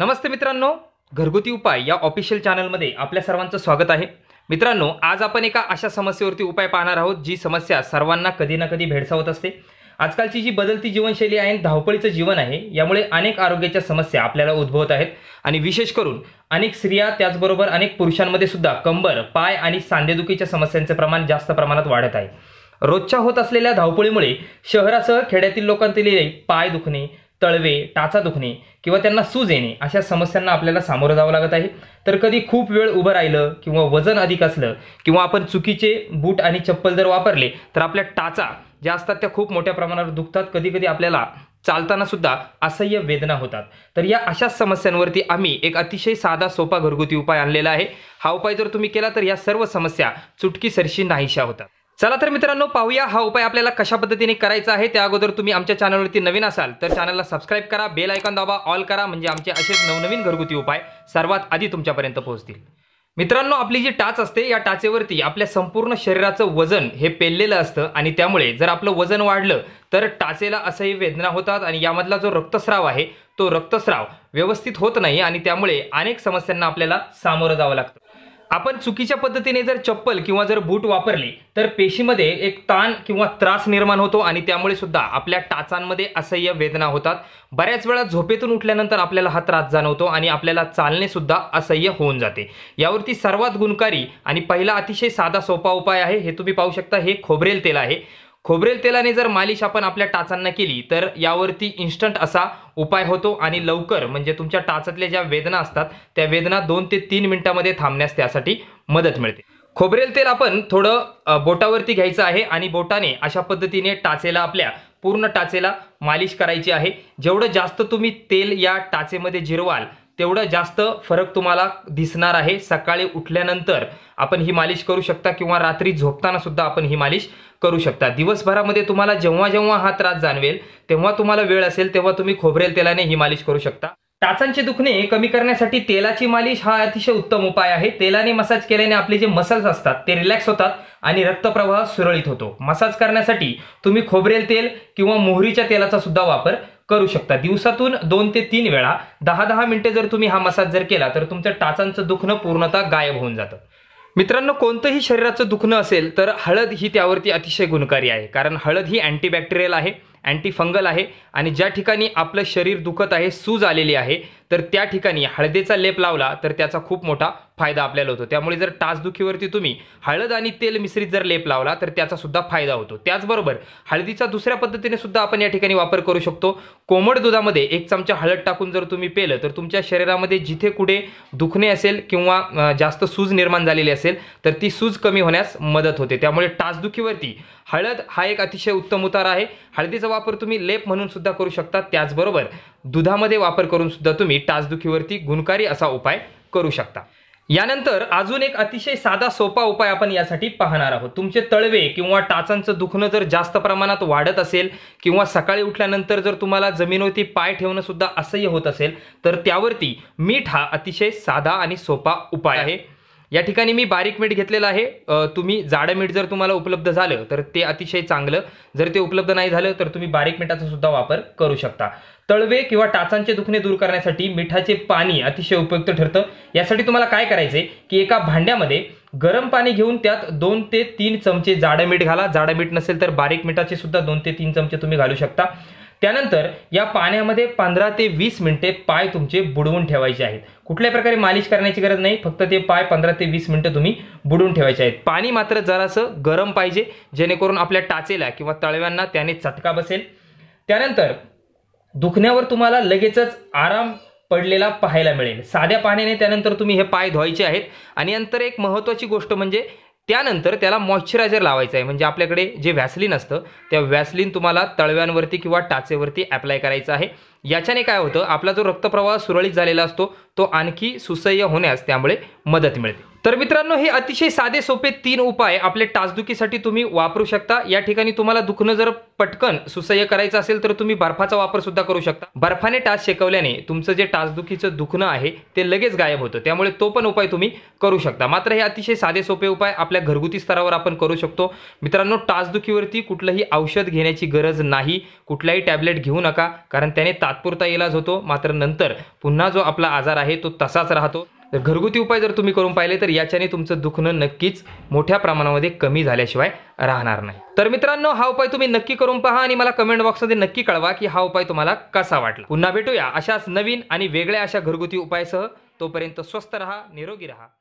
नमस्ते मित्रांनो घरगुती उपाय या ऑफिशियल चॅनलमध्ये आपल्या सर्वांचं स्वागत आहे मित्रांनो आज आपण एका अशा समस्येवरती उपाय पाहणार आहोत जी समस्या सर्वांना कधी ना कधी भेडसावत असते आजकालची जी बदलती जीवनशैली आहे धावपळीचं जीवन आहे यामुळे अनेक आरोग्याच्या समस्या आपल्याला उद्भवत आहेत आणि विशेष करून अनेक स्त्रिया त्याचबरोबर अनेक पुरुषांमध्ये सुद्धा कंबर पाय आणि सांधेदुखीच्या समस्यांचे प्रमाण जास्त प्रमाणात वाढत आहे रोजच्या होत असलेल्या धावपळीमुळे शहरासह खेड्यातील लोकांतील पाय दुखणे तळवे टाचा दुखणे किंवा त्यांना सूज येणे अशा समस्यांना आपल्याला सामोरं जावं लागत आहे तर कधी खूप वेळ उभं राहिलं किंवा वजन अधिक असलं किंवा आपण चुकीचे बूट आणि चप्पल जर वापरले तर आपल्या टाचा ज्या असतात त्या खूप मोठ्या प्रमाणावर दुखतात कधी कधी आपल्याला चालताना सुद्धा असह्य वेदना होतात तर या अशा समस्यांवरती आम्ही एक अतिशय साधा सोपा घरगुती उपाय आणलेला आहे हा उपाय जर तुम्ही केला तर या सर्व समस्या चुटकीसरशी नाहीशा होतात चला तर मित्रांनो पाहूया हा उपाय आपल्याला कशा पद्धतीने करायचा आहे त्या अगोदर तुम्ही आमच्या चॅनलवरती नवीन असाल तर चॅनलला सबस्क्राईब करा बेल आयकॉन दाबा ऑल करा म्हणजे आमचे असेच नवनवीन घरगुती उपाय सर्वात आधी तुमच्यापर्यंत पोहोचतील मित्रांनो आपली जी टाच असते या टाचेवरती आपल्या संपूर्ण शरीराचं वजन हे पेललेलं असतं आणि त्यामुळे जर आपलं वजन वाढलं तर टाचेला असंही वेदना होतात आणि यामधला जो रक्तस्राव आहे तो रक्तस्राव व्यवस्थित होत नाही आणि त्यामुळे अनेक समस्यांना आपल्याला सामोरं जावं लागतं आपण चुकीच्या पद्धतीने जर चप्पल किंवा जर बूट वापरली तर पेशीमध्ये एक ताण किंवा त्रास निर्माण होतो आणि त्यामुळे सुद्धा आपल्या टाचांमध्ये असह्य वेदना होतात बऱ्याच वेळा झोपेतून उठल्यानंतर आपल्याला हा त्रास जाणवतो आणि आपल्याला चालणे सुद्धा असह्य होऊन जाते यावरती सर्वात गुणकारी आणि पहिला अतिशय साधा सोपा उपाय आहे हे तुम्ही पाहू शकता हे खोबरेल तेल आहे खोबरेल तेलाने जर मालिश आपण आपल्या टाचांना केली तर यावरती इन्स्टंट असा उपाय होतो आणि लवकर म्हणजे तुमच्या टाचातल्या ज्या वेदना असतात त्या वेदना दोन ते तीन मिनिटांमध्ये थांबण्यास त्यासाठी मदत मिळते खोबरेल तेल आपण थोडं बोटावरती घ्यायचं आहे आणि बोटाने अशा पद्धतीने टाचेला आपल्या पूर्ण टाचेला मालिश करायची आहे जेवढं जास्त तुम्ही तेल या टाचेमध्ये जिरवाल तेवढा जास्त फरक तुम्हाला दिसणार आहे सकाळी उठल्यानंतर आपण ही मालिश करू शकता किंवा रात्री झोपताना सुद्धा आपण ही मालिश करू शकता दिवसभरामध्ये तुम्हाला जेव्हा जेव्हा हा त्रास जाणवेल तेव्हा तुम्हाला वेळ असेल तेव्हा तुम्ही खोबरेल तेलाने ही मालिश करू शकता टाचांचे दुखणे कमी करण्यासाठी तेलाची मालिश हा अतिशय उत्तम उपाय आहे तेलाने मसाज केल्याने आपले जे मसल्स असतात ते रिलॅक्स होतात आणि रक्तप्रवाह सुरळीत होतो मसाज करण्यासाठी तुम्ही खोबरेल तेल किंवा मोहरीच्या तेलाचा सुद्धा वापर करू शकता दिवसातून दोन ते तीन वेळा दहा दहा मिनिटे जर तुम्ही हा मसाज जर केला तर तुमचं टाचांचं दुखणं पूर्णतः गायब होऊन जातं मित्रांनो कोणतंही शरीराचं दुखणं असेल तर हळद ही त्यावरती अतिशय गुणकारी आहे कारण हळद ही अँटीबॅक्टेरियल आहे अँटी फंगल आहे आणि ज्या ठिकाणी आपलं शरीर दुखत आहे सूज आलेली आहे तर त्या ठिकाणी हळदीचा लेप लावला तर त्याचा खूप मोठा फायदा आपल्याला होतो त्यामुळे जर टासदुखीवरती तुम्ही हळद आणि तेल मिश्रित जर लेप लावला तर त्याचा सुद्धा फायदा होतो त्याचबरोबर हळदीचा दुसऱ्या पद्धतीने सुद्धा आपण या ठिकाणी वापर करू शकतो कोमट दुधामध्ये एक चमचा हळद टाकून जर तुम्ही पेलं तर तुमच्या शरीरामध्ये जिथे कुठे दुखणे असेल किंवा जास्त सूज निर्माण झालेली असेल तर ती सूज कमी होण्यास मदत होते त्यामुळे टासदुखीवरती हळद हा एक अतिशय उत्तम उतार आहे हळदीचा वापर तुम्ही लेप म्हणून सुद्धा करू शकता त्याचबरोबर दुधामध्ये वापर करून सुद्धा तुम्ही टाचदुखीवरती गुणकारी असा उपाय करू शकता यानंतर अजून एक अतिशय साधा सोपा उपाय आपण यासाठी पाहणार आहोत तुमचे तळवे किंवा टाचांचं दुखणं जर जास्त प्रमाणात वाढत असेल किंवा सकाळी उठल्यानंतर जर तुम्हाला जमिनीवरती पाय ठेवणं सुद्धा असह्य होत असेल तर त्यावरती मीठ हा अतिशय साधा आणि सोपा उपाय आहे या ठिकाणी मी बारीक मीठ घेतलेलं आहे तुम्ही जाडं मीठ जर तुम्हाला उपलब्ध झालं तर ते अतिशय चांगलं जर ते उपलब्ध नाही झालं तर तुम्ही बारीक मिठाचा सुद्धा वापर करू शकता तळवे किंवा टाचांचे दुखणे दूर करण्यासाठी मिठाचे पाणी अतिशय उपयुक्त ठरतं यासाठी तुम्हाला काय करायचंय की एका भांड्यामध्ये गरम पाणी घेऊन त्यात दोन ते तीन चमचे जाडं मीठ घाला जाडं मीठ नसेल तर बारीक मिठाचे सुद्धा दोन ते तीन चमचे तुम्ही घालू शकता त्यानंतर या पाण्यामध्ये पंधरा ते वीस मिनिटे पाय तुमचे बुडवून ठेवायचे आहेत कुठल्याही प्रकारे मालिश करण्याची गरज नाही फक्त ते पाय पंधरा ते वीस मिनिटं तुम्ही बुडून ठेवायचे आहेत पाणी मात्र जरासं गरम पाहिजे जेणेकरून आपल्या टाचेला किंवा तळव्यांना त्याने चटका बसेल त्यानंतर दुखण्यावर तुम्हाला लगेचच आराम पडलेला पाहायला मिळेल साध्या पाण्याने त्यानंतर तुम्ही हे पाय धुवायचे आहेत आणि नंतर एक महत्त्वाची गोष्ट म्हणजे त्यानंतर त्याला मॉइश्चरायझर लावायचं आहे म्हणजे आपल्याकडे जे व्हॅसलिन असतं त्या व्हॅसलिन तुम्हाला तळव्यांवरती किंवा टाचेवरती अप्लाय करायचं आहे याच्याने काय होतं आपला जो रक्तप्रवाह सुरळीत झालेला असतो तो आणखी सुसह्य होण्यास त्यामुळे मदत मिळते तर मित्रांनो हे अतिशय साधे सोपे तीन उपाय आपले टाचदुखीसाठी तुम्ही वापरू शकता या ठिकाणी तुम्हाला दुखणं जर पटकन सुसह्य करायचं असेल तर तुम्ही बर्फाचा वापर सुद्धा करू शकता बर्फाने टाच शेकवल्याने तुमचं जे टाचदुखीचं दुखणं आहे ते लगेच गायब होतं त्यामुळे तो पण उपाय तुम्ही करू शकता मात्र हे अतिशय साधे सोपे उपाय आपल्या घरगुती स्तरावर आपण करू शकतो मित्रांनो टाचदुखीवरती कुठलंही औषध घेण्याची गरज नाही कुठलाही टॅबलेट घेऊ नका कारण त्याने तात्पुरता इलाज होतो मात्र नंतर पुन्हा जो आपला आजार आहे तो तसाच राहतो तर घरगुती उपाय जर तुम्ही करून पाहिले तर याच्याने तुमचं दुखणं नक्कीच मोठ्या प्रमाणामध्ये कमी झाल्याशिवाय राहणार नाही तर मित्रांनो हा उपाय तुम्ही नक्की करून पहा आणि मला कमेंट बॉक्समध्ये नक्की कळवा की हा उपाय तुम्हाला कसा वाटला पुन्हा भेटूया अशाच नवीन आणि वेगळ्या अशा घरगुती उपायासह तोपर्यंत स्वस्त रहा निरोगी रहा